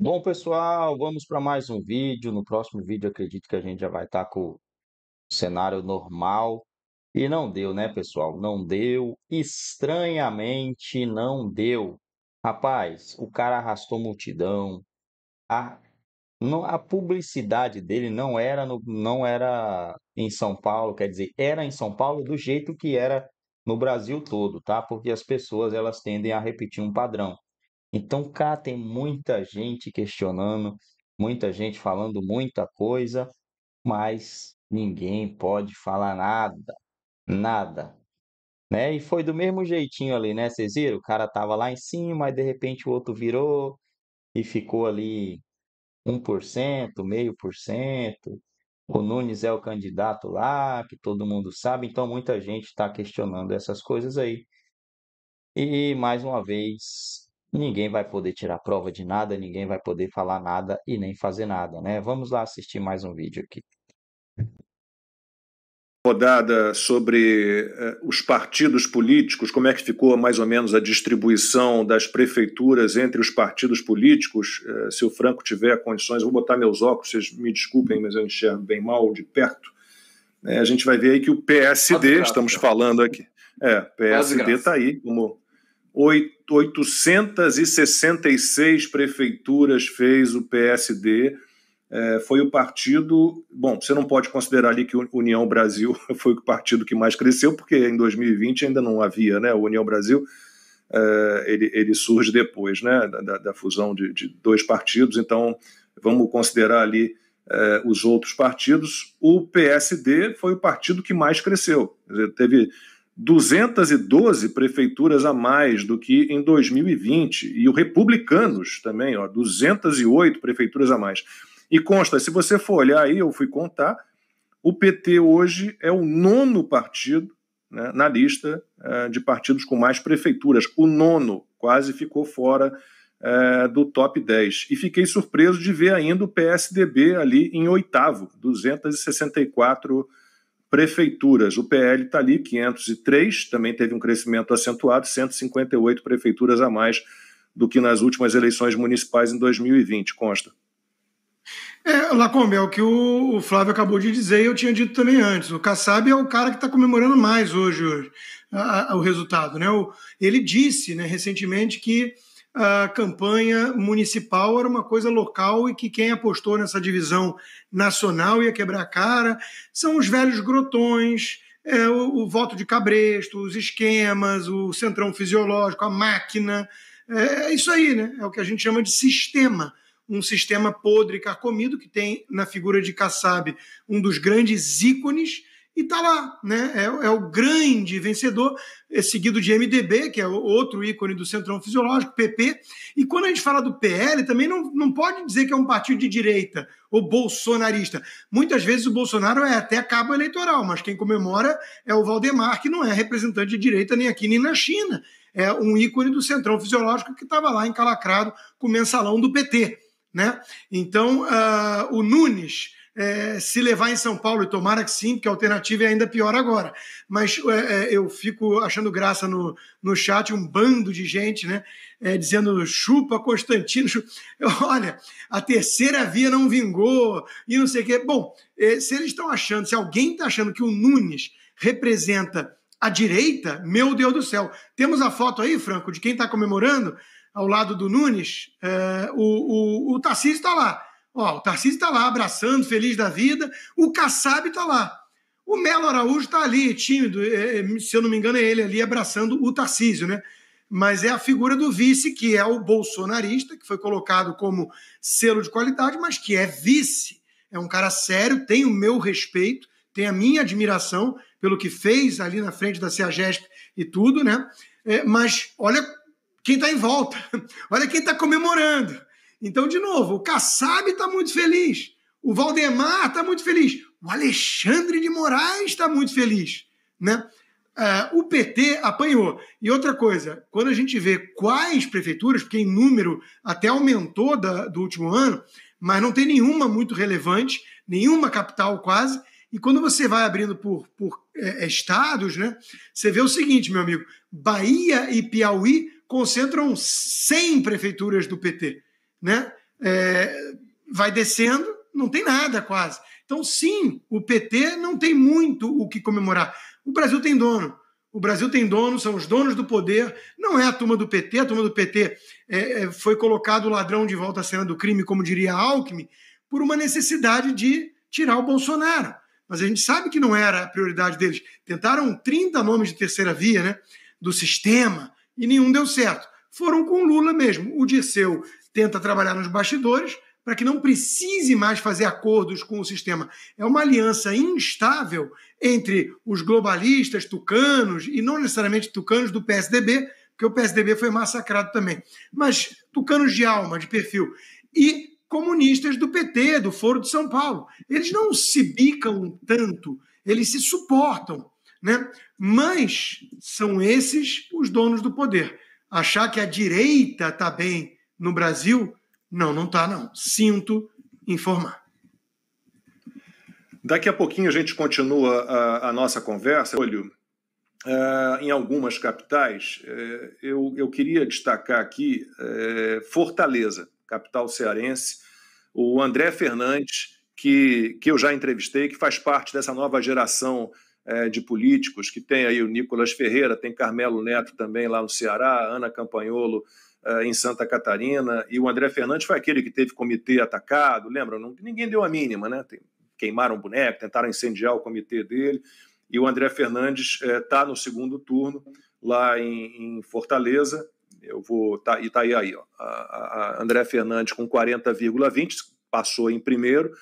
Bom, pessoal, vamos para mais um vídeo. No próximo vídeo, acredito que a gente já vai estar tá com o cenário normal. E não deu, né, pessoal? Não deu. Estranhamente, não deu. Rapaz, o cara arrastou multidão. A, não, a publicidade dele não era, no, não era em São Paulo, quer dizer, era em São Paulo do jeito que era no Brasil todo, tá? Porque as pessoas elas tendem a repetir um padrão. Então, cá tem muita gente questionando, muita gente falando muita coisa, mas ninguém pode falar nada, nada, né? E foi do mesmo jeitinho ali, né? Vocês viram? O cara tava lá em cima, aí de repente o outro virou e ficou ali 1%, meio por cento. O Nunes é o candidato lá, que todo mundo sabe, então muita gente está questionando essas coisas aí. E mais uma vez, ninguém vai poder tirar prova de nada, ninguém vai poder falar nada e nem fazer nada, né? Vamos lá assistir mais um vídeo aqui. Rodada sobre eh, os partidos políticos, como é que ficou mais ou menos a distribuição das prefeituras entre os partidos políticos? Eh, se o Franco tiver condições, vou botar meus óculos, vocês me desculpem, mas eu enxergo bem mal de perto. Eh, a gente vai ver aí que o PSD, estamos falando aqui, é, PSD está aí como 866 prefeituras fez o PSD. É, foi o partido. Bom, você não pode considerar ali que União Brasil foi o partido que mais cresceu, porque em 2020 ainda não havia, né? O União Brasil é, ele, ele, surge depois, né? Da, da fusão de, de, dois partidos, então vamos considerar ali é, os outros partidos. O PSD foi o partido que mais cresceu. Dizer, teve 212 prefeituras a mais do que em 2020. E o Republicanos também, ó, 208 prefeituras a mais. E consta, se você for olhar aí, eu fui contar, o PT hoje é o nono partido né, na lista uh, de partidos com mais prefeituras. O nono quase ficou fora uh, do top 10. E fiquei surpreso de ver ainda o PSDB ali em oitavo, 264 prefeituras prefeituras. O PL está ali, 503, também teve um crescimento acentuado, 158 prefeituras a mais do que nas últimas eleições municipais em 2020, consta. É, Lacombe, é o que o, Flávio acabou de dizer e eu tinha dito também antes. O Kassab é o cara que está comemorando mais hoje, hoje a, a, o resultado. Né? O, ele disse né, recentemente que a campanha municipal era uma coisa local e que quem apostou nessa divisão nacional ia quebrar a cara. São os velhos grotões, é, o, o, voto de cabresto, os esquemas, o centrão fisiológico, a máquina. É, é isso aí, né? É o que a gente chama de sistema. Um sistema podre, carcomido, que tem na figura de Kassab um dos grandes ícones e tá lá, né? É, é, o grande vencedor, é, seguido de MDB, que é outro ícone do Centrão Fisiológico, PP. E quando a gente fala do PL, também não, não pode dizer que é um partido de direita ou bolsonarista. Muitas vezes o Bolsonaro é até cabo eleitoral, mas quem comemora é o Valdemar, que não é representante de direita nem aqui nem na China. É um ícone do Centrão Fisiológico que estava lá encalacrado com o mensalão do PT. Né? Então, uh, o Nunes é, se levar em São Paulo, e tomara que sim, porque a alternativa é ainda pior agora. Mas é, é eu fico achando graça no, no chat um bando de gente, né? É, dizendo chupa Constantino, chupa. olha, a terceira via não vingou e não sei o quê. Bom, é, se eles estão achando, se alguém está achando que o Nunes representa a direita, meu Deus do céu. Temos a foto aí, Franco, de quem está comemorando ao lado do Nunes, é, o, o, o Tarcísio está lá Ó, o Tarcísio está lá abraçando, feliz da vida, o Kassab está lá. O Melo Araújo está ali, tímido, é, é, se eu não me engano, é ele ali abraçando o Tarcísio, né? Mas é a figura do vice, que é o bolsonarista, que foi colocado como selo de qualidade, mas que é vice. É um cara sério, tem o meu respeito, tem a minha admiração pelo que fez ali na frente da CEAGESP e tudo, né? É, mas olha quem está em volta, olha quem está comemorando. Então, de novo, o Kassab está muito feliz, o Valdemar está muito feliz, o Alexandre de Moraes está muito feliz. Né? Uh, o PT apanhou. E outra coisa, quando a gente vê quais prefeituras, porque em número até aumentou da, do último ano, mas não tem nenhuma muito relevante, nenhuma capital quase. E quando você vai abrindo por, por é, é estados, né, você vê o seguinte, meu amigo: Bahia e Piauí concentram 100 prefeituras do PT né? É, vai descendo, não tem nada quase. Então, sim, o PT não tem muito o que comemorar. O Brasil tem dono. O Brasil tem dono, são os donos do poder, não é a turma do PT. A turma do PT é, é, foi colocado o ladrão de volta à cena do crime, como diria Alckmin, por uma necessidade de tirar o Bolsonaro. Mas a gente sabe que não era a prioridade deles. Tentaram 30 nomes de terceira via, né? Do sistema, e nenhum deu certo. Foram com Lula mesmo. O Dirceu tenta trabalhar nos bastidores para que não precise mais fazer acordos com o sistema. É uma aliança instável entre os globalistas tucanos, e não necessariamente tucanos do PSDB, porque o PSDB foi massacrado também, mas tucanos de alma, de perfil, e comunistas do PT, do Foro de São Paulo. Eles não se bicam tanto, eles se suportam, né? mas são esses os donos do poder. Achar que a direita está bem no Brasil? Não, não está não. Sinto informar. Daqui a pouquinho a gente continua a, a nossa conversa. Olho, uh, em algumas capitais, uh, eu, eu queria destacar aqui uh, Fortaleza, capital cearense. O André Fernandes, que, que eu já entrevistei, que faz parte dessa nova geração de políticos, que tem aí o Nicolas Ferreira, tem Carmelo Neto também lá no Ceará, Ana Campanholo eh, em Santa Catarina, e o André Fernandes foi aquele que teve comitê atacado, lembra? Não, ninguém deu a mínima, né? Tem, queimaram o boneco, tentaram incendiar o comitê dele, e o André Fernandes está eh, no segundo turno lá em, em Fortaleza, eu vou. Tá, e tá aí, aí ó, a, a André Fernandes com 40,20, passou em primeiro,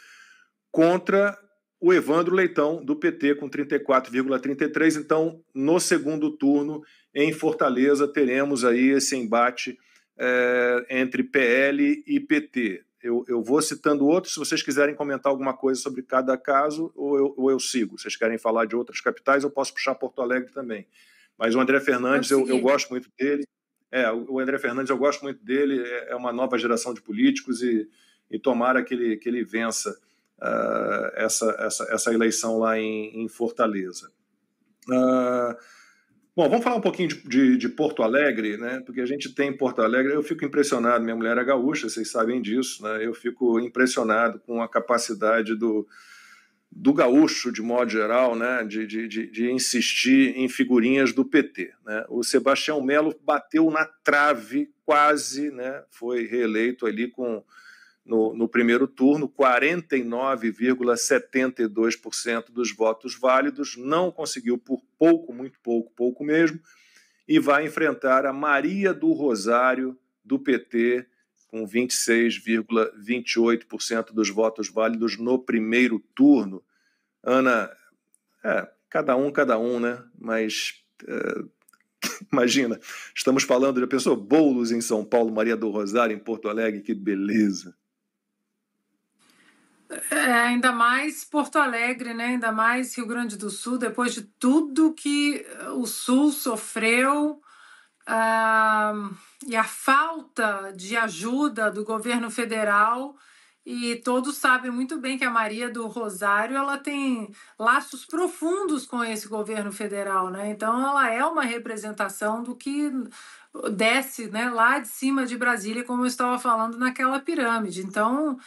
contra o Evandro Leitão, do PT, com 34,33. Então, no segundo turno, em Fortaleza, teremos aí esse embate é, entre PL e PT. Eu, eu, vou citando outros, se vocês quiserem comentar alguma coisa sobre cada caso, ou eu, ou eu sigo. Se vocês querem falar de outras capitais, eu posso puxar Porto Alegre também. Mas o André Fernandes, eu, eu gosto muito dele. É, o André Fernandes, eu gosto muito dele, é, é uma nova geração de políticos e, e tomara que ele, que ele vença uh, essa, essa, essa eleição lá em, em Fortaleza. Uh, Bom, vamos falar um pouquinho de, de, de, Porto Alegre, né? Porque a gente tem Porto Alegre, eu fico impressionado, minha mulher é gaúcha, vocês sabem disso, né? Eu fico impressionado com a capacidade do, do gaúcho, de modo geral, né? De, de, de, de insistir em figurinhas do PT. Né? O Sebastião Melo bateu na trave, quase, né? Foi reeleito ali com no, no primeiro turno, 49,72% dos votos válidos, não conseguiu por pouco, muito pouco, pouco mesmo, e vai enfrentar a Maria do Rosário, do PT, com 26,28% dos votos válidos no primeiro turno. Ana, é, cada um, cada um, né? Mas é, imagina, estamos falando de pessoa Boulos em São Paulo, Maria do Rosário em Porto Alegre, que beleza. É, ainda mais Porto Alegre, né? ainda mais Rio Grande do Sul, depois de tudo que eh, o Sul sofreu uh, e a falta de ajuda do governo federal. E todos sabem muito bem que a Maria do Rosário ela tem laços profundos com esse governo federal, né? Então ela é uma representação do que desce né, lá de cima de Brasília, como eu estava falando naquela pirâmide. Então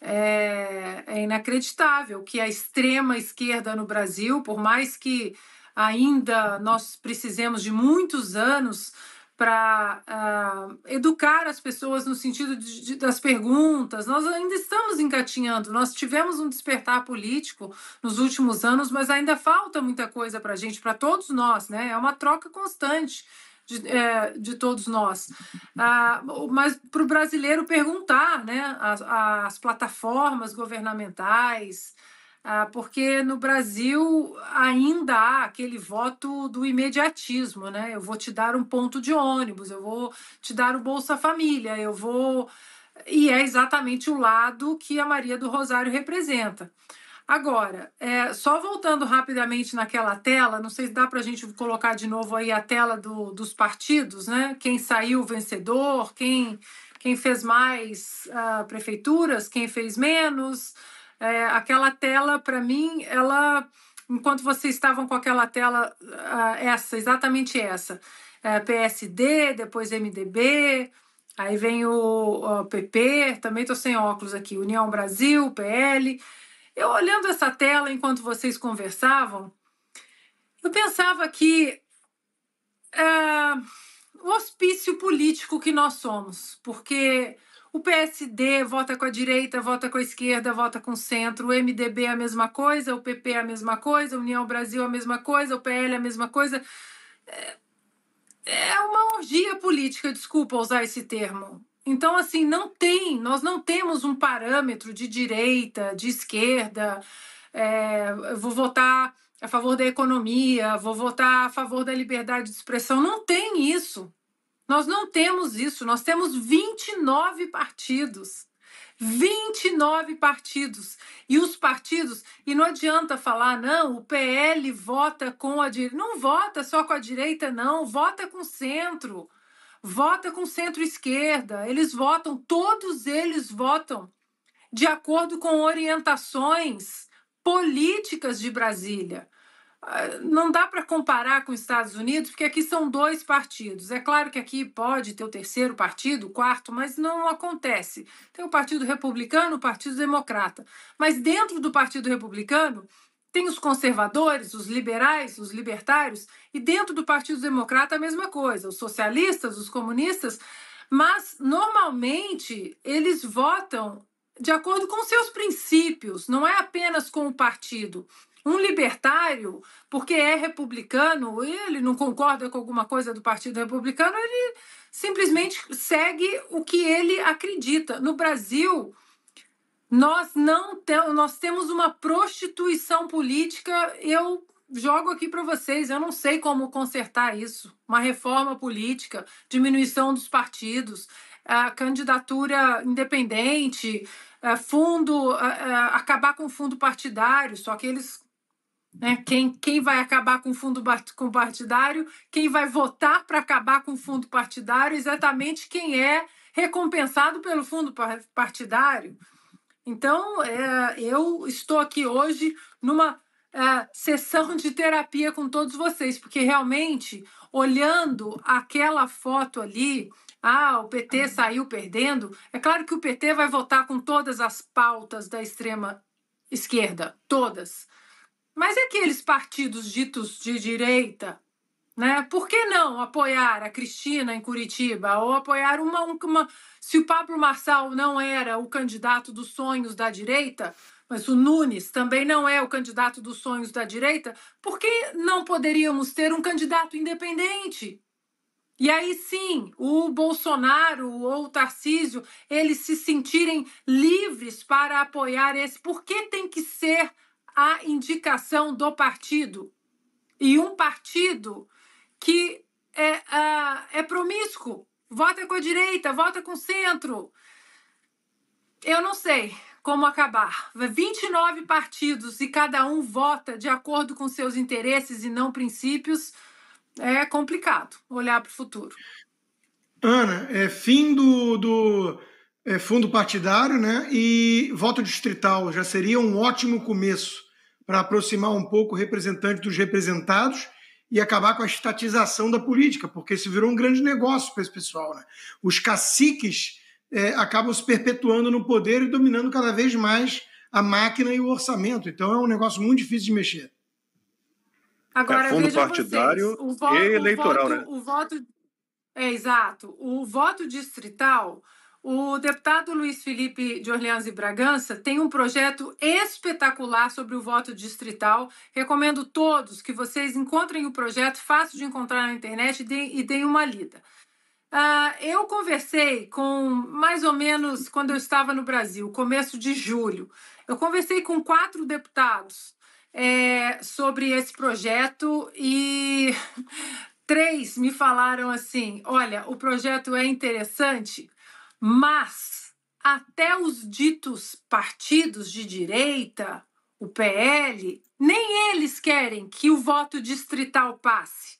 é, é inacreditável que a extrema esquerda no Brasil, por mais que ainda nós precisemos de muitos anos para uh, ah, educar as pessoas no sentido de, de, das perguntas. Nós ainda estamos engatinhando, nós tivemos um despertar político nos últimos anos, mas ainda falta muita coisa para a gente, para todos nós, né? É uma troca constante de, é, de todos nós. Ah, mas para o brasileiro perguntar né, as, as plataformas governamentais, ah, porque no Brasil ainda há aquele voto do imediatismo, né? Eu vou te dar um ponto de ônibus, eu vou te dar o Bolsa Família, eu vou. E é exatamente o lado que a Maria do Rosário representa. Agora, é, só voltando rapidamente naquela tela, não sei se dá para a gente colocar de novo aí a tela do, dos partidos, né? Quem saiu vencedor, quem, quem fez mais uh, prefeituras, quem fez menos. É, aquela tela, para mim, ela. Enquanto vocês estavam com aquela tela, uh, essa, exatamente essa, é, PSD, depois MDB, aí vem o, o PP, também estou sem óculos aqui, União Brasil, PL. Eu olhando essa tela enquanto vocês conversavam, eu pensava que é, o hospício político que nós somos, porque o PSD vota com a direita, vota com a esquerda, vota com o centro, o MDB é a mesma coisa, o PP é a mesma coisa, a União Brasil é a mesma coisa, o PL é a mesma coisa. É, é uma orgia política, desculpa usar esse termo. Então, assim, não tem, nós não temos um parâmetro de direita, de esquerda, é, vou votar a favor da economia, vou votar a favor da liberdade de expressão. Não tem isso. Nós não temos isso. Nós temos 29 partidos. 29 partidos. E os partidos, e não adianta falar, não, o PL vota com a direita. Não vota só com a direita, não, vota com o centro vota com centro-esquerda, eles votam, todos eles votam de acordo com orientações políticas de Brasília. Ah, não dá para comparar com os Estados Unidos, porque aqui são dois partidos. É claro que aqui pode ter o terceiro partido, o quarto, mas não acontece. Tem o Partido Republicano, o Partido Democrata. Mas dentro do Partido Republicano, tem os conservadores, os liberais, os libertários, e dentro do Partido Democrata a mesma coisa, os socialistas, os comunistas, mas normalmente eles votam de acordo com seus princípios, não é apenas com o partido. Um libertário, porque é republicano, ele não concorda com alguma coisa do Partido Republicano, ele simplesmente segue o que ele acredita. No Brasil, nós não temos, nós temos uma prostituição política. Eu jogo aqui para vocês, eu não sei como consertar isso. Uma reforma política, diminuição dos partidos, a candidatura independente, fundo, acabar com o fundo partidário, só que eles né? Quem, quem vai acabar com o fundo com partidário, quem vai votar para acabar com o fundo partidário, exatamente quem é recompensado pelo fundo partidário. Então, é, eu estou aqui hoje numa é, sessão de terapia com todos vocês, porque realmente, olhando aquela foto ali, ah, o PT uhum. saiu perdendo. É claro que o PT vai votar com todas as pautas da extrema esquerda, todas. Mas e aqueles partidos ditos de direita, né? Por que não apoiar a Cristina em Curitiba? Ou apoiar uma, uma. Se o Pablo Marçal não era o candidato dos sonhos da direita, mas o Nunes também não é o candidato dos sonhos da direita, por que não poderíamos ter um candidato independente? E aí sim, o Bolsonaro ou o Tarcísio, eles se sentirem livres para apoiar esse. Por que tem que ser a indicação do partido? E um partido que é, uh, é promíscuo, vota com a direita, vota com o centro. Eu não sei como acabar. 29 partidos e cada um vota de acordo com seus interesses e não princípios. É complicado olhar para o futuro. Ana, é fim do, do é, fundo partidário, né? E voto distrital já seria um ótimo começo para aproximar um pouco o representante dos representados e acabar com a estatização da política, porque isso virou um grande negócio para esse pessoal. Né? Os caciques é, acabam se perpetuando no poder e dominando cada vez mais a máquina e o orçamento. Então é um negócio muito difícil de mexer. Agora, é fundo partidário vocês, voto, e eleitoral, o voto, né? O voto, é, exato. O voto distrital o deputado Luiz Felipe de Orleans e Bragança tem um projeto espetacular sobre o voto distrital. Recomendo todos que vocês encontrem o projeto, fácil de encontrar na internet e deem uma lida. Uh, eu conversei com mais ou menos quando eu estava no Brasil, começo de julho. Eu conversei com quatro deputados é, sobre esse projeto e três me falaram assim: olha, o projeto é interessante, mas até os ditos partidos de direita, o PL, nem eles querem que o voto distrital passe,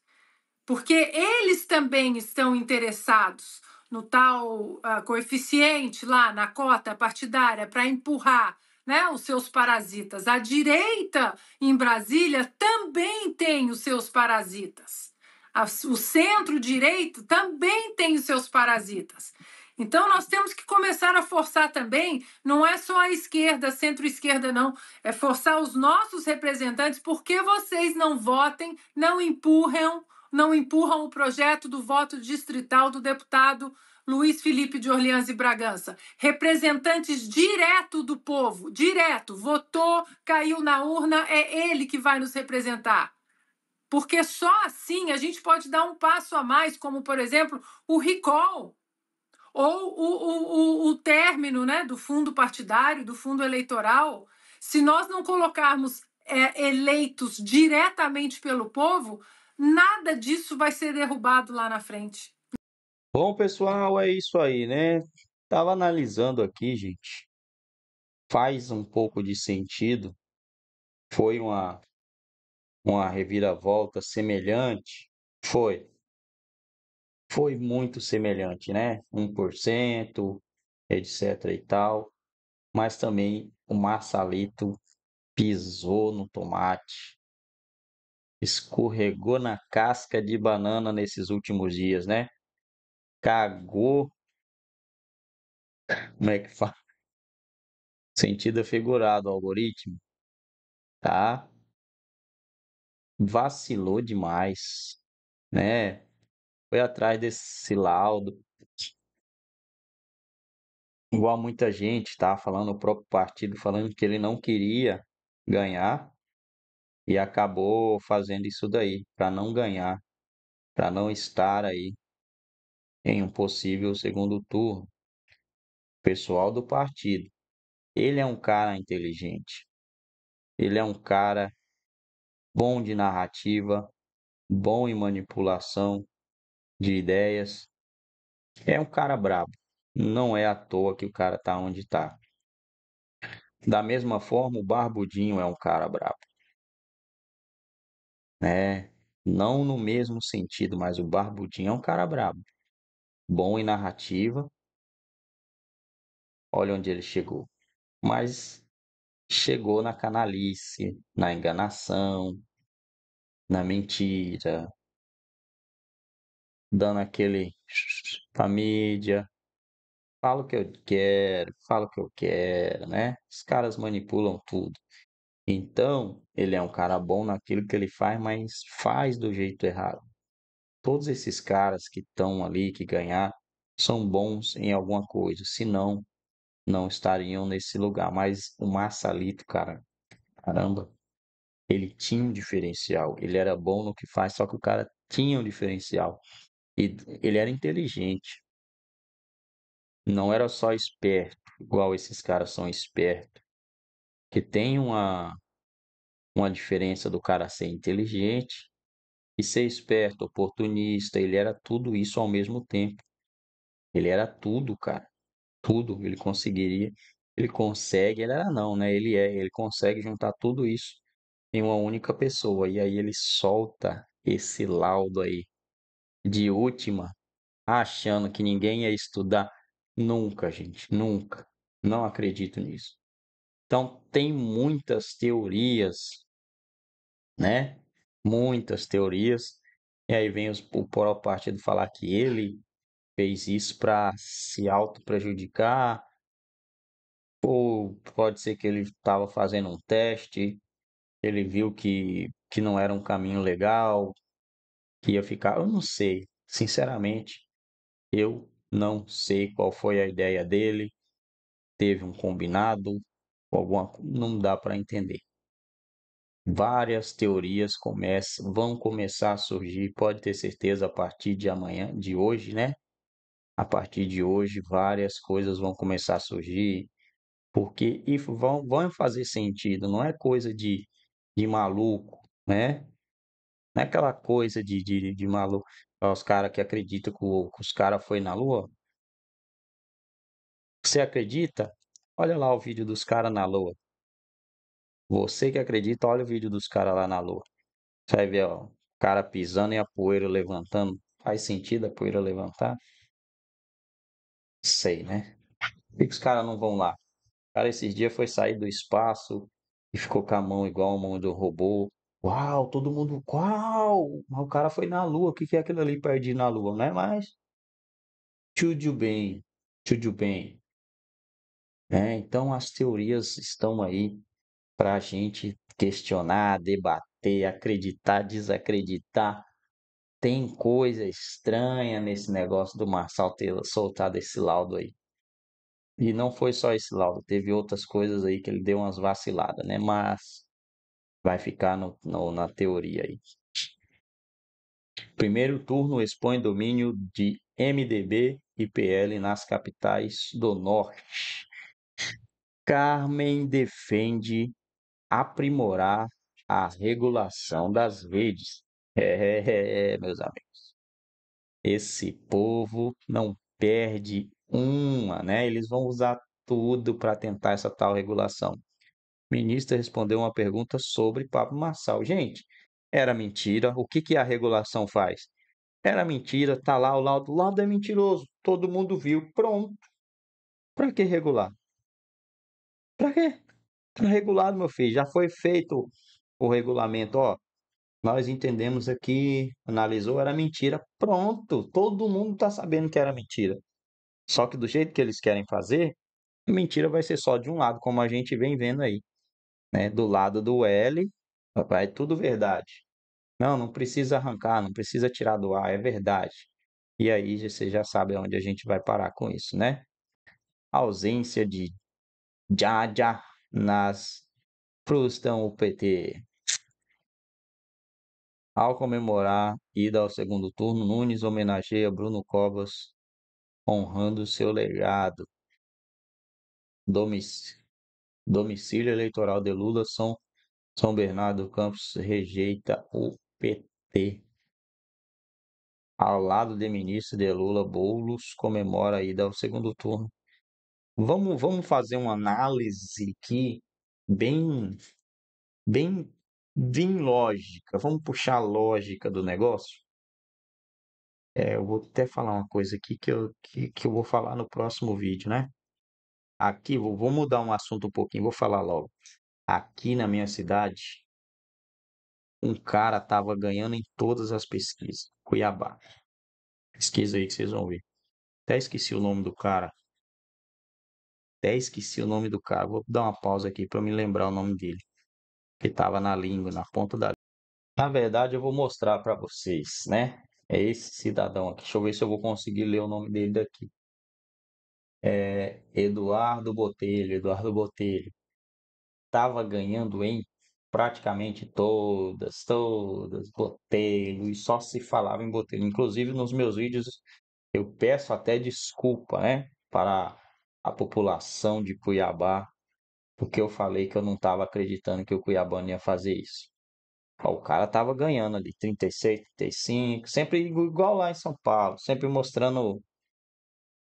porque eles também estão interessados no tal uh, coeficiente lá na cota partidária para empurrar né, os seus parasitas. A direita em Brasília também tem os seus parasitas. o centro-direita também tem os seus parasitas. Então, nós temos que começar a forçar também, não é só a esquerda, centro-esquerda, não. É forçar os nossos representantes, porque vocês não votem, não empurram, não empurram o projeto do voto distrital do deputado Luiz Felipe de Orleans e Bragança. Representantes direto do povo, direto, votou, caiu na urna, é ele que vai nos representar porque só assim a gente pode dar um passo a mais, como por exemplo o recall ou o, o, o, término né, do fundo partidário, do fundo eleitoral, se nós não colocarmos é, eleitos diretamente pelo povo, nada disso vai ser derrubado lá na frente. Bom, pessoal, é isso aí, né? Estava analisando aqui, gente. Faz um pouco de sentido. Foi uma, uma reviravolta semelhante. Foi foi muito semelhante, né? 1%, etc e tal. Mas também o Massalito pisou no tomate, escorregou na casca de banana nesses últimos dias, né? Cagou. Como é que fala? Sentido figurado, algoritmo. Tá? Vacilou demais, né? foi atrás desse laudo. Igual muita gente estava tá, falando, o próprio partido falando que ele não queria ganhar e acabou fazendo isso daí para não ganhar, para não estar aí em um possível segundo turno. Pessoal do partido, ele é um cara inteligente. Ele é um cara bom de narrativa, bom em manipulação, de ideias. É um cara brabo. Não é à toa que o cara tá onde tá. Da mesma forma, o Barbudinho é um cara brabo. Né? Não no mesmo sentido, mas o Barbudinho é um cara brabo. Bom em narrativa. Olha onde ele chegou. Mas chegou na canalice, na enganação, na mentira, dando aquele pra mídia. Falo o que eu quero, falo o que eu quero, né? Os caras manipulam tudo. Então, ele é um cara bom naquilo que ele faz, mas faz do jeito errado. Todos esses caras que estão ali, que ganhar, são bons em alguma coisa, senão não estariam nesse lugar. Mas o Massalito, cara, caramba, ele tinha um diferencial, ele era bom no que faz, só que o cara tinha um diferencial. E ele era inteligente. Não era só esperto, igual esses caras são espertos. Que tem uma, uma diferença do cara ser inteligente e ser esperto, oportunista. Ele era tudo isso ao mesmo tempo. Ele era tudo, cara. Tudo. Ele conseguiria. Ele consegue. Ele era não, né? Ele é. Ele consegue juntar tudo isso em uma única pessoa. E aí ele solta esse laudo aí de última, achando que ninguém ia estudar. Nunca, gente, nunca. Não acredito nisso. Então, tem muitas teorias, né? Muitas teorias. E aí vem os, o próprio partido falar que ele fez isso para se auto-prejudicar. Ou pode ser que ele estava fazendo um teste, ele viu que, que não era um caminho legal, que ia ficar. Eu não sei, sinceramente, eu não sei qual foi a ideia dele. Teve um combinado, alguma, não dá para entender. Várias teorias começam, vão começar a surgir, pode ter certeza a partir de amanhã, de hoje, né? A partir de hoje, várias coisas vão começar a surgir, porque e vão, vão fazer sentido, não é coisa de, de maluco, né? Não é aquela coisa de, de, de maluco, os caras que acreditam que, que os caras foi na lua. Você acredita? Olha lá o vídeo dos caras na lua. Você que acredita, olha o vídeo dos caras lá na lua. Você vai ver, ó, o cara pisando e a poeira levantando. Faz sentido a poeira levantar? Sei, né? Por que que os caras não vão lá? O cara esses dias foi sair do espaço e ficou com a mão igual a mão do robô. Uau, todo mundo, uau! Mas o cara foi na lua, o que que é aquilo ali perdido na lua, né? Mas tudo bem, tudo bem. né? Então as teorias estão aí para a gente questionar, debater, acreditar, desacreditar. Tem coisa estranha nesse negócio do Marçal ter soltado esse laudo aí. E não foi só esse laudo, teve outras coisas aí que ele deu umas vaciladas, né? Mas vai ficar no, no, na teoria aí. Primeiro turno expõe domínio de MDB e PL nas capitais do Norte. Carmen defende aprimorar a regulação das redes. É, é, é, é, meus amigos. Esse povo não perde uma, né? Eles vão usar tudo para tentar essa tal regulação ministra respondeu uma pergunta sobre Pablo Marçal. Gente, era mentira. O que, que a regulação faz? Era mentira, tá lá o laudo. O laudo é mentiroso. Todo mundo viu. Pronto. Para que regular? Para quê? Tá regulado, meu filho. Já foi feito o regulamento. Ó, nós entendemos aqui, analisou, era mentira. Pronto. Todo mundo está sabendo que era mentira. Só que do jeito que eles querem fazer, a mentira vai ser só de um lado, como a gente vem vendo aí né, do lado do L, é tudo verdade. Não, não precisa arrancar, não precisa tirar do ar, é verdade. E aí você já sabe onde a gente vai parar com isso, né? A ausência de Jaja nas frustram o PT. Ao comemorar ida ao segundo turno, Nunes homenageia Bruno Covas, honrando seu legado. Domic domicílio eleitoral de Lula, São, São Bernardo Campos rejeita o PT. Ao lado de ministro de Lula, Boulos comemora a ida ao segundo turno. Vamos, vamos fazer uma análise aqui bem, bem, bem lógica. Vamos puxar a lógica do negócio. É, eu vou até falar uma coisa aqui que eu, que, que eu vou falar no próximo vídeo, né? Aqui, vou, vou mudar um assunto um pouquinho, vou falar logo. Aqui na minha cidade, um cara tava ganhando em todas as pesquisas. Cuiabá. Pesquisa aí que vocês vão ver. Até esqueci o nome do cara. Até esqueci o nome do cara. Vou dar uma pausa aqui para me lembrar o nome dele. Que tava na língua, na ponta da Na verdade, eu vou mostrar para vocês, né? É esse cidadão aqui. Deixa eu ver se eu vou conseguir ler o nome dele daqui é, Eduardo Botelho, Eduardo Botelho, estava ganhando em praticamente todas, todas, Botelho, e só se falava em Botelho. Inclusive nos meus vídeos eu peço até desculpa, né, para a população de Cuiabá, porque eu falei que eu não estava acreditando que o Cuiabano ia fazer isso. O cara tava ganhando ali 36, 35, sempre igual lá em São Paulo, sempre mostrando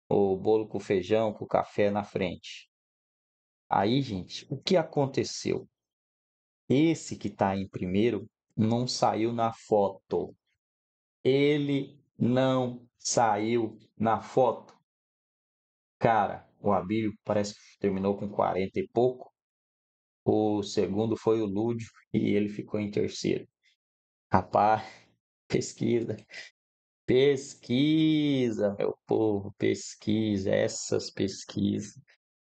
o bolo com feijão, com café na frente. Aí, gente, o que aconteceu? Esse que está em primeiro não saiu na foto. Ele não saiu na foto. Cara, o Abílio parece que terminou com 40 e pouco. O segundo foi o Lúdio e ele ficou em terceiro. Rapaz, pesquisa, Pesquisa, meu povo, pesquisa, essas pesquisas.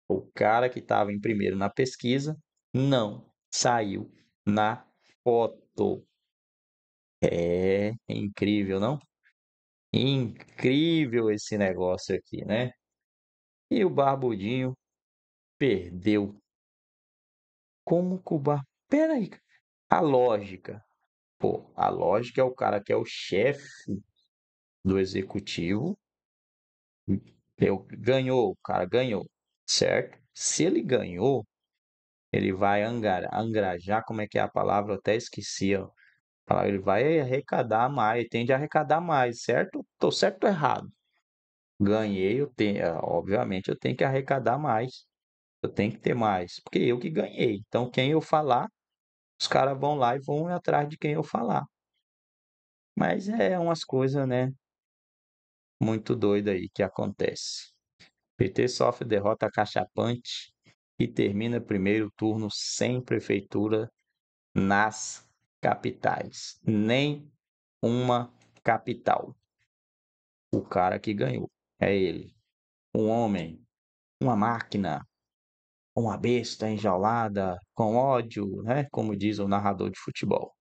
O cara que estava em primeiro na pesquisa não saiu na foto. É incrível, não? Incrível esse negócio aqui, né? E o Barbudinho perdeu. Como cubar? Pera Peraí, a lógica. Pô, a lógica é o cara que é o chefe do executivo. Eu, ganhou, o cara ganhou, certo? Se ele ganhou, ele vai angar, angrajar, como é que é a palavra? Eu até esqueci, ó. Ele vai arrecadar mais, tende a arrecadar mais, certo? Tô certo ou errado? Ganhei, eu tenho, é, obviamente eu tenho que arrecadar mais. Eu tenho que ter mais, porque eu que ganhei. Então quem eu falar, os caras vão lá e vão atrás de quem eu falar. Mas é umas coisas, né? muito doida aí que acontece. PT sofre derrota cachapante e termina primeiro turno sem prefeitura nas capitais. Nem uma capital. O cara que ganhou é ele. Um homem, uma máquina, uma besta enjaulada com ódio, né? Como diz o narrador de futebol.